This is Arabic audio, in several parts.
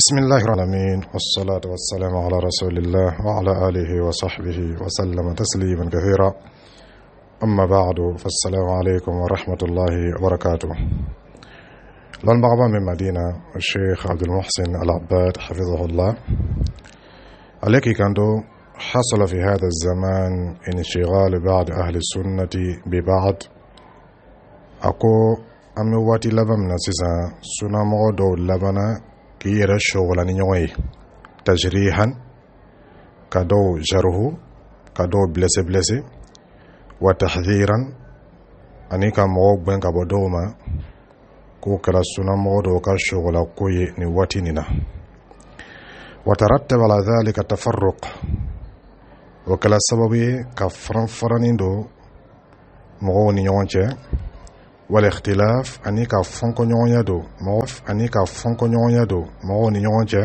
بسم الله الرحمن الرحيم والصلاة والسلام على رسول الله وعلى آله وصحبه وسلم تسليما كثيرا أما بعد فالسلام عليكم ورحمة الله وبركاته للمغبى من مدينة الشيخ عبد المحسن العباد حفظه الله عليك كانت حصل في هذا الزمان انشغال بعض أهل السنة ببعض أكو أمي واتي لبم نسيسا سنة مغدو لبنا k'i yɛrɛ sogola ni ɲɔgɔn ye tajrihan ka dɔw jaruhu ka dɔw bilese bilɛsɛbilɛse wa tahdiran ani ka mɔgɔw gwɛn ka bɔ dɔw ma k'o kɛra sunamɔgɔ dɔw ka sogola ko ye nin waati nin na o kɛla sababu ye ka سبب do mɔgɔw ni ɲɔgɔn cɛ walikhtilaf ani ka fɔnkɔɲɔgɔnya don mɔgɔ ani ka fɔnkɔɲɔgɔnya do mɔgɔw ni ɲɔgɔn cɛ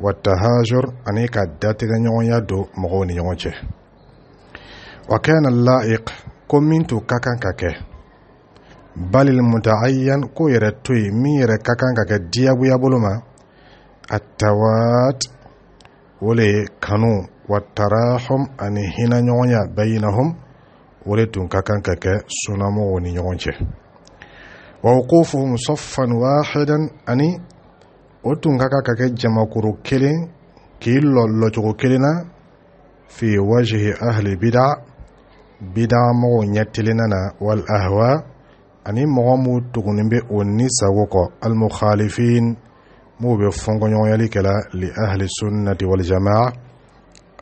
watahajur ani ka datigɛɲɔgɔnya do mɔgɔw ni ɲɔgɔn cɛ wa kana la'iq ko min tun ka kan ka kɛ balil ko yɛrɛ to yen min yɛrɛ ka kan ka kɛ diyagoya bolo ma atawat wo le ye kanu watarahum ani hina ɲɔgɔnya bayinahum ولي تون كاكان كاكا سونامو وني نيونتي ووقوفهم صفا واحدا اني وتون كاكا كاكا جما كورو كيلين كيلو لوجو كيلينا في وجه اهل بدع بدع مو نيتلينا والاهواء اني مغمو تغنم بي اوني ساوكو المخالفين مو بفونغو نيون يليكلا لاهل السنه والجماعه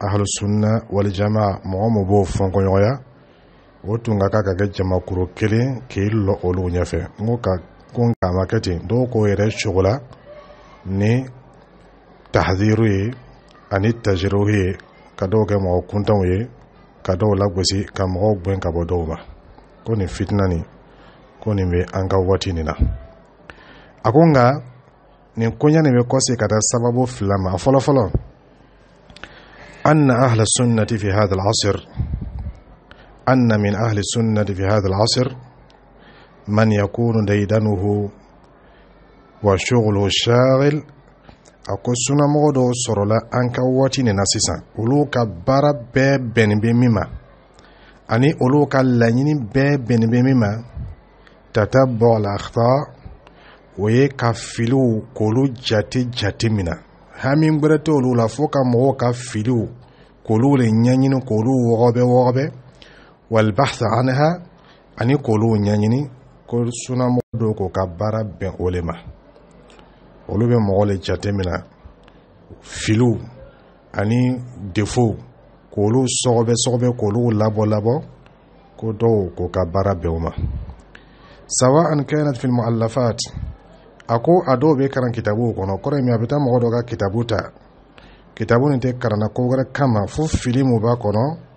اهل السنه والجماعه مغمو بفونغو نيون o tun ka kan ka kɛ jamakuru kelen k'i lɔ olu ɲɛfɛ n ko ka ko a ma kɛ ten dɔw k'o yɛrɛ sogola ni tahadiru ye ani taziru ye ka dɔw kɛ mɔgɔ kuntanw ye ka dɔw lagosi ka mɔgɔw gɛn ka bɔ dɔw ma ko nin fitina nin ko nin bɛ an ka waati nin na a ko nka nin koɲa nin bɛ kɔse ka taa sababu fila ma fɔlɔ fɔlɔ an na ahla sunnati fi hadha al-asr أن من أهل السنة في هذا العصر من يكون ديدنه وشغله الشاغل ako sunamɔgɔ dɔw sɔrɔla an ka waati nin na sisan olu ka baara bɛɛ bɛnnen bɛ min ma ani olu ka laɲini bɛɛ bɛnnen bɛ min ma tata bɔgɔlata o ye ka filiw k'olu jate jate min na hami gbɛrɛ tɛ olu la fo ka mɔgɔw ka filiw k'olu de ɲɛɲini k'olu wɔgɔbɛ wɔgɔbɛ walbahtha anha ani k'olu ɲɛɲini ko sunamɔgɔ dɔw k'o ka baara bɛn o le ma olu bɛ mɔgɔ le jate min filiw ani defo k'olu sɔgɔbɛ sɔgɔbɛ k'olu labɔ labɔ ko dɔw k'o ka baara bɛn o ma sawa an kanat fil muallafat a ko a dɔw bɛ karan kitabuw kɔnɔ kɔrɔ ye min a bɛ taa mɔgɔ dɔ ka kitabu ta kitabu nin tɛ karanna ko wɛrɛ kama fo fili mun b'a kɔnɔ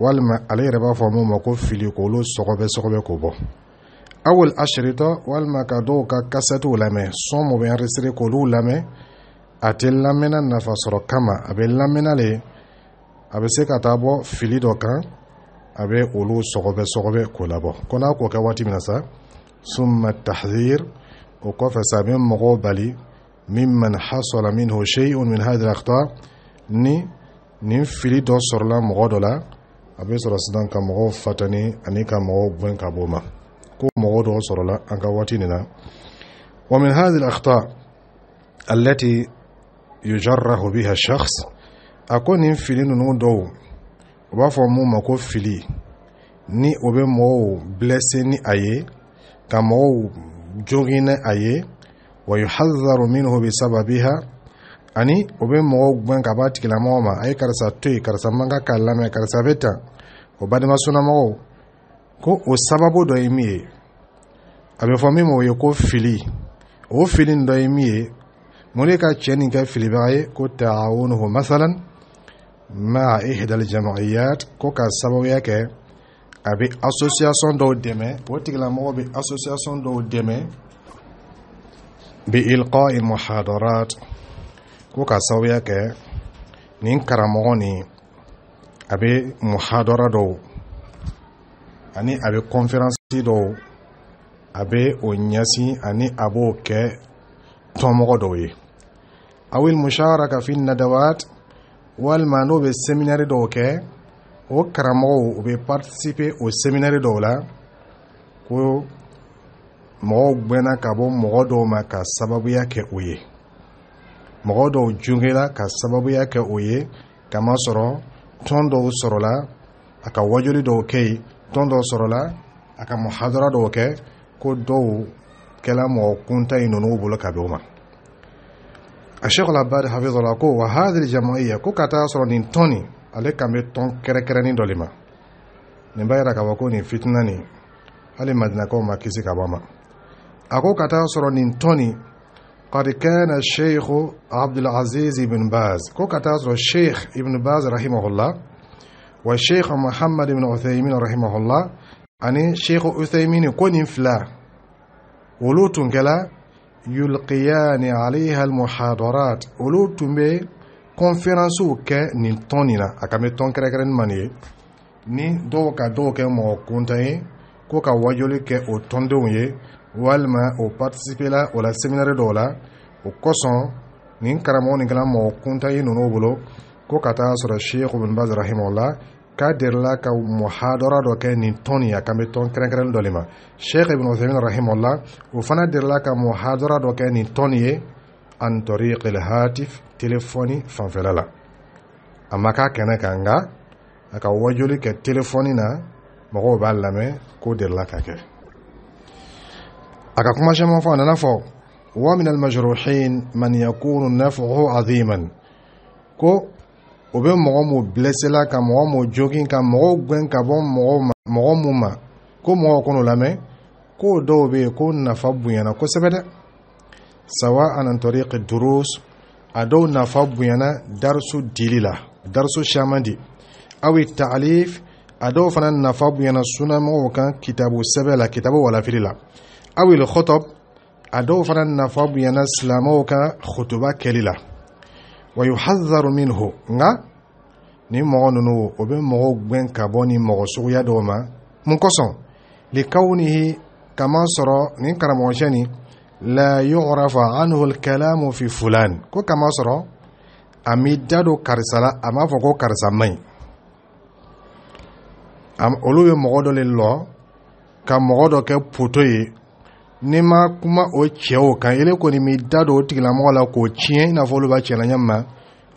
walima ale yɛrɛ b'a fɔ mun ma ko fili k'olu sɔgɔbɛ-sɔgɔbɛ k'o bɔ awul asirita walima ka dɔw ka kasɛtiw lamɛn sɔn mɔ bɛ enregistré k'olu lamɛn a tɛ lamɛnna nafa sɔrɔ kama a bɛ lamɛnna le a bɛ se ka taa bɔ fili dɔ kan a bɛ olu sɔgɔbɛ-sɔgɔbɛ k'o labɔ ko n'a k'o kɛ waati min na sa summa tahzir o kɔfɛ sa a bɛ mɔgɔw bali mimman hasala minhu shay'un min hadhihi al-akhta ni nin fili dɔ sɔrɔla mɔgɔ dɔ la a bɛ sɔrɔ sisan ka mɔgɔw fatani ani ka mɔgɔw bɔn ka bɔ ma ko mɔgɔ dɔw sɔrɔla an ka waati nin na wa min hadhihi al-akhta allati yujarrahu biha shakhs a ko nin fili ninnu dɔw u b'a fɔ mun ma ko fili ni o bɛ mɔgɔw blessé ni a ye ka mɔgɔw jogin ni a ye wa yuhadharu minhu bisababiha ani o bɛ mɔgɔw gbɛn ka b'a tigilamɔgɔ ma a ye karisa to yen karisa man kan k'a lamɛn karisa bɛ tan o badenmasunamɔgɔw ko o sababu dɔ ye min ye a bɛ fɔ min ma o ye ko fili o fili dɔ ye min ye mun de ka cɛ nin kɛ filibaga ye ko taawunuhu masalan ma ihdal jamaiyat ko ka sababuya kɛ a bɛ association dɔw dɛmɛ o tigilamɔgɔ bɛ association dɔw dɛmɛ bi ilqa'i muhadarat ko ka sababuya kɛ nin karamɔgɔ nin a bɛ muhadara dɔw ani a bɛ kɔnferansi dɔw a bɛ o ɲɛsin ani a b'o kɛ tɔnmɔgɔ dɔw ye awil mushara ka fi nadawat walima n'o bɛ seminari dɔw kɛ o karamɔgɔw u bɛ participer o seminari dɔw la ko mɔgɔw gbɛna ka bɔ mɔgɔ dɔw ma ka sababuya kɛ o ye mɔgɔ dɔw jungela ka sababuya kɛ o ye kamasɔrɔ tɔn dɔw sɔrɔla a ka wajuli dɔw kɛ yen tɔn dɔw sɔrɔla a ka muhadara dɔw kɛ ko dɔw kɛla mɔgɔ kunta ye ninnu bolo ka bɛn o ma a sheikh labari hafizala ko wa hadiri jamaiya ko ka taa sɔrɔ nin tɔn nin ale kan bɛ tɔn kɛrɛnkɛrɛnnin dɔ le ma nin b'a yira k'a fɔ ko nin fitina nin hali madinakaw ma kisi ka bɔ a ma a ko ka taa sɔrɔ nin tɔn nin قد كان الشيخ عبد العزيز بن باز كوكاتاز الشيخ ابن باز رحمه الله والشيخ محمد بن عثيمين رحمه الله أني شيخ عثيمين كون فلا ولوتن كلا يلقيان عليها المحاضرات ولوتن بي كونفرنسو ك نينتونينا أكامي تون كركرن ماني ني دوكا دوكا مو كونتاي كوكا واجولي ye ko ka walima o participer la o la séminaire dɔw la o kosɔn nin karamɔgɔ nin kɛla mɔgɔ kuntayi ninnu bolo ko ka taa sɔrɔ sheikh ibn baz rahimahullah k'a dɛrɛla ka muhadara dɔ kɛ nin tɔn nin a kan bɛ tɔn kɛrɛnkɛrɛnnen dɔ le ma sheikh ibn uthaymin rahimahullah o fana dɛrɛla ka muhadara dɔ kɛ nin tɔn ye an tariq al hatif telefɔni fanfɛla la a ma k'a kɛnɛ kan nka a ka wajuli kɛ telefɔni na mɔgɔw b'a lamɛn k'o dɛrɛla ka kɛ akakumasha mafo ananafo wa min almajruhin man yakunu nafuhu aziman ko o bɛ mɔgɔ mu blessela ka mɔgɔ mu jogin ka mɔgɔ gwɛn ka bɔ mɔgɔ mu ma ko mɔgɔ kɔnɔ lamɛn ko dɔw bɛ yen ko nafa bonyana kosɛbɛ dɛ sawa an tariqi durus a dɔw nafa bonyana dariso dili la dariso caman di aw ye ta'alif a dɔw fana nafa bonyana sunamɔgɔw kan kitabu sɛbɛ la kitabu walafili la أو الخطب أدوفرن فبين سلاموك خطبة كليلة ويحذر منه nga ni mɔgɔ ninnu o bɛ mɔgɔ gbɛn ka bɔ ni mɔgɔ suguya dɔw ma mun kosɔn likawnihi kama sɔrɔ nin karamɔgɔcɛ nin la yugrafa anhu alkalamu fi fulan ko kama sɔrɔ a mi da do karisa la a m'a fɔ ko karisa man ɲi olu ye mɔgɔ dɔ le lɔ ka mɔgɔ dɔ kɛ poto ye n'i ma kuma o cɛ o kan ele kɔni m'i da don o tigilamɔgɔ la k'o tiɲɛ i n'a fɔ olu b'a cɛlaɲɛ ma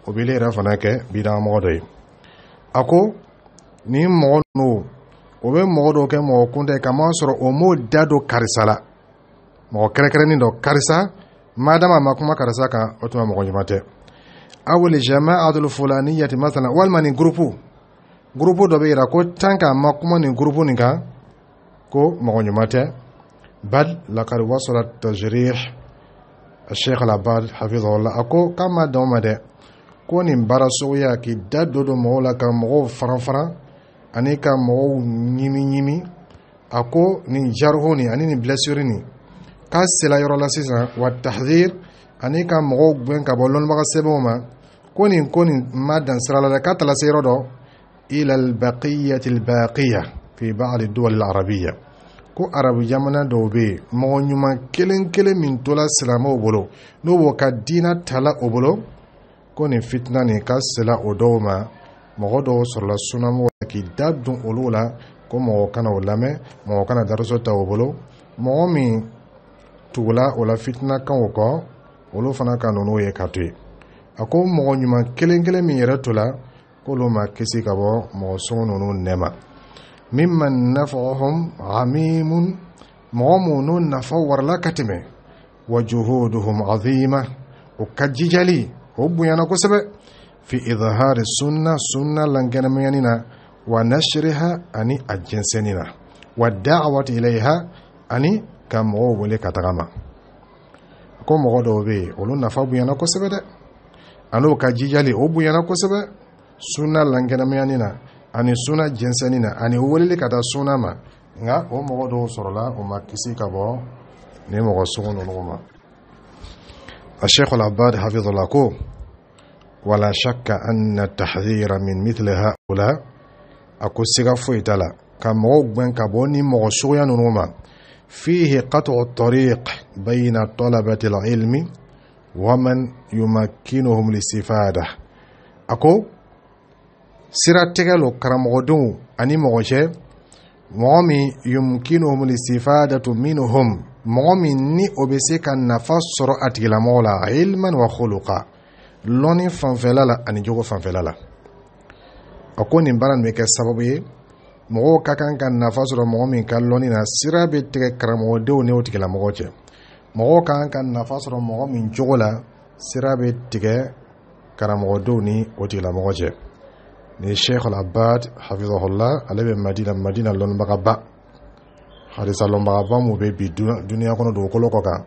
o b'ile yɛrɛ fana kɛ bidamɔgɔ dɔ ye a ko ni mɔgɔ n'o o bɛ mɔgɔ dɔw kɛ mɔgɔ kunta kamasɔrɔ o m'o da don karisa la mɔgɔ kɛrɛnkɛrɛnnen dɔ karisa madama ma kuma karisa kan o tuma mɔgɔ ɲuman tɛ aw jama adul fulani yatimatana walima nin gurupu gurupu dɔ bɛ yira ko tan k'a ma kuma ni gurupu nin kan ko mɔgɔ ɲuman tɛ بل لقد وصل التجريح الشيخ العباد حفظه الله أكو كما دوما دي كوني مبارسو يا كي دادو مولا كمغو فران فران أني كمغو نيمي نيمي أكو نين جارهوني أني نين بلسوريني كاسلا لا يرى لسيسا والتحذير أني كمغو بين كابولون مغا سيبوما كوني كوني ما دان سرالا لا كاتلا سيرودو إلى البقية الباقية في بعض الدول العربية ko arabu jamana dɔw bɛ yen mɔgɔ ɲuman kelen kelen min tola silamɛw bolo n'o b'o ka diinɛ tala o bolo ko nin fitina nin ka sela o dɔw ma mɔgɔ dɔw sɔrɔla sunamɔgɔ la k'i da don olu la ko mɔgɔ kana o lamɛn mɔgɔ kana daraso ta o bolo mɔgɔ min tugula o la fitina kan o kɔ olu fana ka ninnu ye ka to yen a ko mɔgɔ ɲuman kelen kelen min yɛrɛ to la k'olu ma kisi ka bɔ mɔgɔ sɔngɔ ninnu nɛma mimman naf'uhum amimun mu'minun nafawar lakatime wa juhuduhum azima ukajijali hubu yana kusabe fi idhahari sunna sunna langanamayanina wa nashriha ani ajinsenina wa da'wat ilayha ani ka mɔgɔw wele tagama ko mɔgɔ dɔw bɛ yen olu nafa bonyana kosɛbɛ dɛ an'o ka jijali o bonyana kosɛbɛ sunna lankɛnɛmayani na ani suna jɛnsɛnni na ani weleli ka taa suna ma nka o mɔgɔ dɔw sɔrɔla u ma kisi ka bɔ ni mɔgɔ sugu ninnu ma a sheikh الشيخ العباد حفظه الله ولا شك أن التحذير من مثل هؤلاء أكو سيغفو إتالا كمغوغبن كبوني مغسويا نوما فيه قطع الطريق بين طلبة العلم ومن يمكنهم الاستفادة أكو siratigɛ lo karamɔgɔdenw ani mɔgɔ cɛ mɔgɔ min yumkinuhum listifadatu minhum mɔgɔ min ni o bɛ se ka nafa sɔrɔ a tigilamɔgɔ la ilman wa khuluqa lɔnni fanfɛla la ani jogo fanfɛla la a ko nin baara nin bɛ kɛ sababu ye mɔgɔw ka kan ka nafa sɔrɔ mɔgɔ min ka lɔnni na sira bɛ tigɛ karamɔgɔdenw ni o tigilamɔgɔ cɛ mɔgɔw ka kan ka nafa sɔrɔ mɔgɔ min cogo la sira bɛ tigɛ karamɔgɔdenw ni o tigilamɔgɔ cɛ ni Sheikh Al-Abbad hafizahullah ale bɛ Madina Madina lɔnbagaba hadisa lɔnbagaba mu bɛ bi duniya kono dugukolo kɔ kan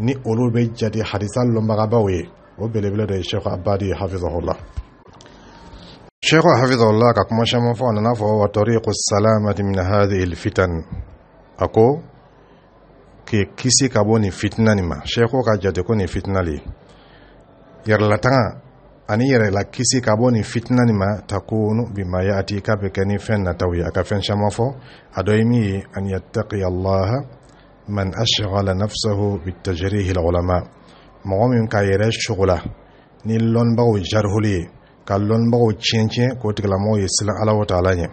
ni olu be jate hadisa lɔnbagabaw ye o belebele dɔ ye Sheikh Al-Abbad ye hafizahullah Sheikh hafizahullah ka kuma caman fɔ a nana fɔ wa tariqu salamati min hadhihi al-fitan a ko k'i kisi ka bɔ ni fitina nin ma Sheikh ka jate ko nin fitina le yɛrɛlatanga ani yɛrɛ la kisi ka bɔ nin fitina nin ma takunu bima yaati k'a bɛ kɛ ni fɛn nataw ye a ka fɛn caman fɔ a dɔ ye min ye an yattaqi allaha man ashghala nafsahu bitajrihi lulama mɔgɔ min k'a yɛrɛ sogola ni lɔnbagaw jariholi ye ka lɔnbagaw tiɲɛ tiɲɛ k'o tigilamɔgɔ ye siran ala wa taala ɲɛ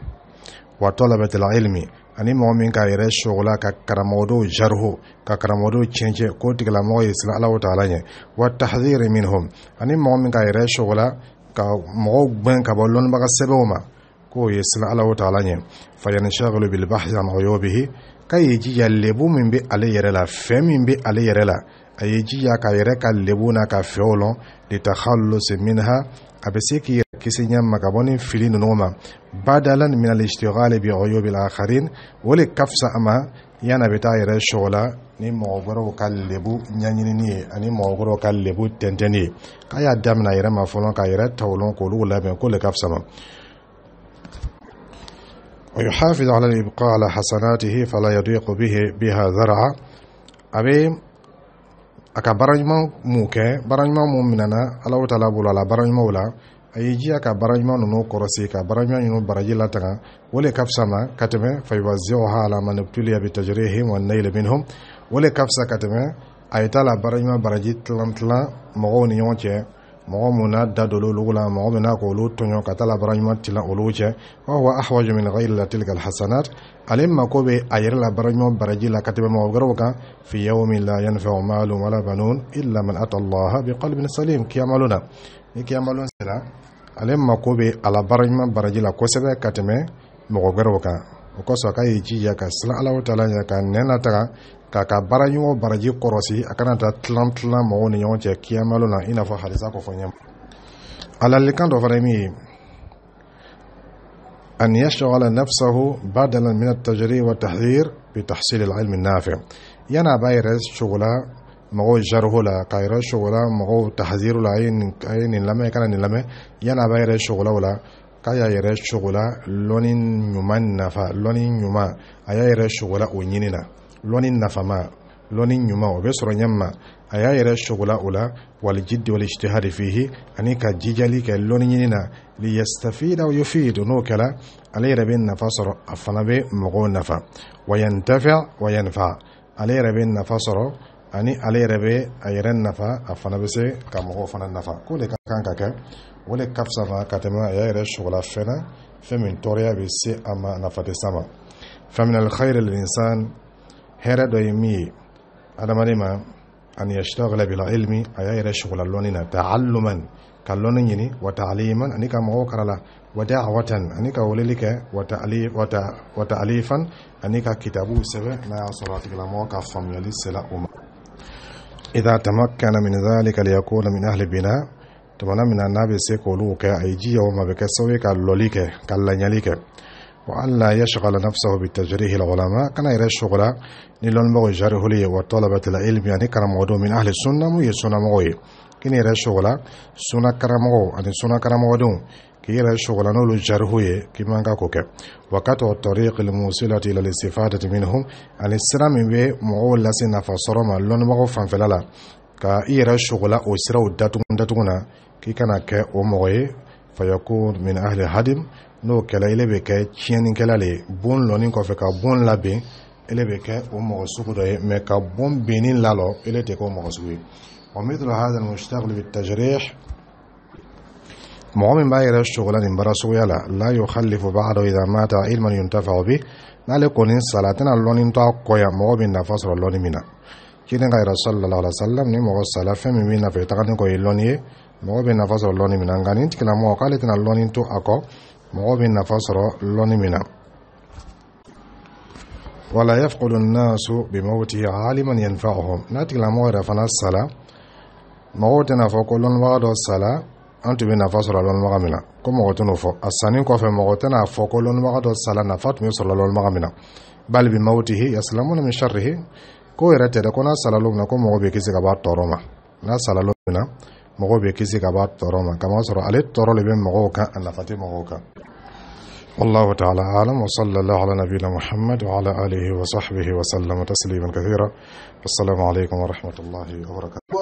wa tɔlabɛtɛl ilmi ani mɔgɔ min k'a yɛrɛ sɔgɔla ka karamɔgɔ dɔw jariho ka karamɔgɔ dɔw cɛncɛ k'o tigilamɔgɔ ye siran alaw taala ɲɛ wa tahadiri min hom ani mɔgɔ min k'a yɛrɛ sɔgɔla ka mɔgɔw gbɛn ka bɔ lɔnnibaga sɛbɛnw ma k'o ye siran alaw taala ɲɛ fayani shagalo bilbahisan hɔyɔbihi k'a ye jija lebu min bɛ ale yɛrɛ la fɛn min bɛ ale yɛrɛ la a ye jija k'a yɛrɛ ka lebu n'a ka fɛnw lɔn litahalus minha a bɛ se k'i kisi ɲɛ magabɔnin fili ninnu ma badalan min alishtighali bi uyubil akharin o le ka fisa a ma yana bɛ taa yɛrɛ sɔgɔ la ni mɔgɔ wɛrɛw ka lebu ɲɛɲinini ye ani mɔgɔ wɛrɛw ka lebu tɛntɛnni ye k'a y'a daminɛ a yɛrɛ ma fɔlɔ k'a yɛrɛ tawolon k'olu labɛn k'o le ka fisa ma ويحافظ على الإبقاء على حسناته فلا يضيق به بها ذرعا أبي أكا برنجما موكا برنجما مؤمننا الله تعالى بولا برنجما ولا a y'i ka baara ɲuman ninnu kɔrɔsi ka baara ɲuman baraji latanga o le ka fisa ma ka tɛmɛ fayubaziuha ala man ibtuliya bitajrihim wa nail minhum o le ka fisa ka tɛmɛ a ye la baraji tilan tilan mɔgɔw ni ɲɔgɔn cɛ mɔgɔ mun n'a da dolo olugu la mɔgɔ min n'a k'olu tɔɲɔ ka taa la tilan cɛ ahwaju min gayri la tilka alhasanat ale mako bɛ a yɛrɛ la baara baraji la ka tɛmɛ mɔgɔ wɛrɛw kan fi yawmin la yanfau malun wala banun illa man ata allaha biqalbin salim kiamaluna na ni kiyanbalon sera ale mako bɛ ala baaraɲuman baraji la kosɛbɛ ka tɛmɛ mɔgɔ wɛrɛw kan o kosɔn k'a y'i jija ka siran ala ta la ɲɛ ka nɛn na taga k'a ka baaraɲɔgɔn baraji kɔrɔsi a kana taa tilan tilan mɔgɔw ni ɲɔgɔn cɛ kiyamalon na i n'a fɔ halisa kɔfɔ ɲɛ a ladilikan dɔ fana ye min ye أن يشغل نفسه بدلا من التجري والتحذير بتحصيل العلم النافع ينا بايرس شغلا mago jarhola kayira shogola mago tahadiru la a ye nin kana nin yan'a b'a yɛrɛ shogola o la k'a shogola lɔnni ɲuman nafa lɔnni ɲuman a y'a yɛrɛ shogola o na lɔnni nafama lɔnni ɲuman o bɛ sɔrɔ ɲɛ ma a y'a yɛrɛ shogola o walijidi walijtihadi fihi ani jijali kɛ lɔnni ɲini na liyastafida yufidu n'o kɛla ale yɛrɛ bɛ nafa sɔrɔ a fana nafa wayantafa wayanfa ale yɛrɛ nafasoro nafa ani ale yɛrɛ bɛ a yɛrɛ nafa a fana bɛ se ka mɔgɔw fana nafa ko de ka kan ka kɛ o de ka fisa ma ka tɛmɛ a y'a yɛrɛ sɔgɔla fɛn na fɛn min tɔɔrɔya bɛ se a ma nafa tɛ s'a ma faminal khayri lil insan hɛrɛ dɔ ye min ye adamaden ma ani yashtaghala bil ilmi a y'a yɛrɛ sɔgɔla lɔnni na ta'alluman ka lɔnni ɲini wa ta'liman ani ka mɔgɔw karala wa da'watan ani ka weleli kɛ wa ta'lif wa ta'alifan ani ka kitabu sɛbɛn n'a y'a sɔrɔ a tigilamɔgɔ ka faamuyali sela o ma إذا تمكن من ذلك ليكون من أهل البناء تمنى من النبي سيكولوك أيجي وما بكسوي كاللوليك كاللنياليك وأن لا يشغل نفسه بالتجريه العلماء كان يرى الشغل نيلون مغو جاره لي وطلبة العلم يعني كان موضوع من أهل السنة مو يسنة مغوي كان يرى الشغل سنة كرمغو أن يعني سنة كرمغو كيلا شغلانو لو جارهوي كيما كوكا وكاتو طريق الموسيلة إلى الاستفادة منهم على السلام بي مو لاسينا فصرما لون مغو فانفلالا كا إيرا شغلا أو سراو داتون داتونا كي كانا كا أموي فيكون من أهل هدم نو كلا إلي بكا تيانين كلالي بون لونين كوفيكا بون لابي إلي بكا أمو سوكو مكا بون بينين لالو إلي تكو أمو ومثل هذا المشتغل بالتجريح mɔgɔ min b'a yɛrɛ sogo la nin baara la la yukhalifu ba'da idha mata ilman yuntafa'u bih n'ale kɔni sala tɛna lɔnni to a kɔ yan mɔgɔ bɛ nafa sɔrɔ lɔnni min na kelen ka yɛrɛ sallallahu alaihi wasallam ni mɔgɔ sala fɛn min bɛ nafa i taga kɔ ye lɔnni ye mɔgɔ bɛ nafa sɔrɔ lɔnni min na nka nin tigilamɔgɔ k'ale tɛna lɔnni to a kɔ mɔgɔ bɛ nafa sɔrɔ lɔnni min na wala yafqulu an-nasu bi mawtihi aliman yanfa'uhum n'a tigilamɔgɔ yɛrɛ fana sala mɔgɔw tɛna fɔ ko lɔnnibaga dɔ sala an tun bɛ nafa sɔrɔ a lɔnbaga min na ko mɔgɔ tɛ n'o fɔ a sanni kɔfɛ mɔgɔ tɛna fɔ ko lɔnbaga dɔ sala nafa tun bɛ sɔrɔ a lɔnbaga min na bali bi mawtihi yasalamu min sharrihi ko yɛrɛ tɛ dɛ ko n'a sala lɔ min na ko mɔgɔ bɛ kisi ka bɔ a tɔɔrɔ ma n'a sala lɔ min na mɔgɔ bɛ kisi ka bɔ a tɔɔrɔ ma kamasɔrɔ ale tɔɔrɔ de bɛ mɔgɔw kan a nafa tɛ mɔgɔw kan والله تعالى أعلم وصلى الله على نبينا محمد وعلى آله وصحبه وسلم تسليما كثيرا والسلام عليكم ورحمة الله وبركاته